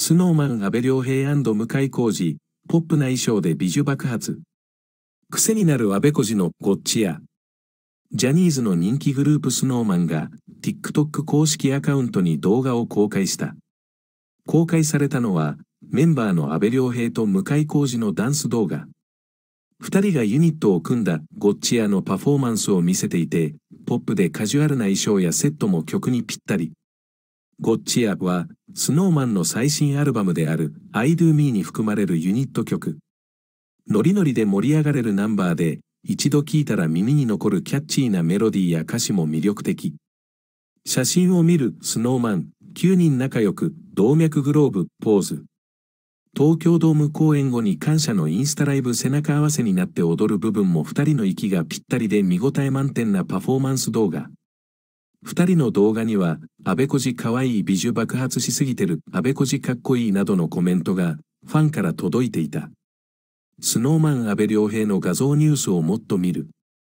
スノーマン阿部良平向井浩二、ポップな衣装で美女爆発。癖になる阿部孝二のゴッチや、ジャニーズの人気グループスノーマンが TikTok 公式アカウントに動画を公開した。公開されたのは、メンバーの阿部良平と向井浩二のダンス動画。二人がユニットを組んだゴッチ屋のパフォーマンスを見せていて、ポップでカジュアルな衣装やセットも曲にぴったり。ゴッチアは、スノーマンの最新アルバムである I Do Me に含まれるユニット曲。ノリノリで盛り上がれるナンバーで、一度聴いたら耳に残るキャッチーなメロディーや歌詞も魅力的。写真を見るスノーマン、9人仲良く、動脈グローブ、ポーズ。東京ドーム公演後に感謝のインスタライブ背中合わせになって踊る部分も2人の息がぴったりで見応え満点なパフォーマンス動画。二人の動画には、安倍小路可愛い美女爆発しすぎてる、安倍小路かっこいいなどのコメントが、ファンから届いていた。スノーマン安倍良平の画像ニュースをもっと見る。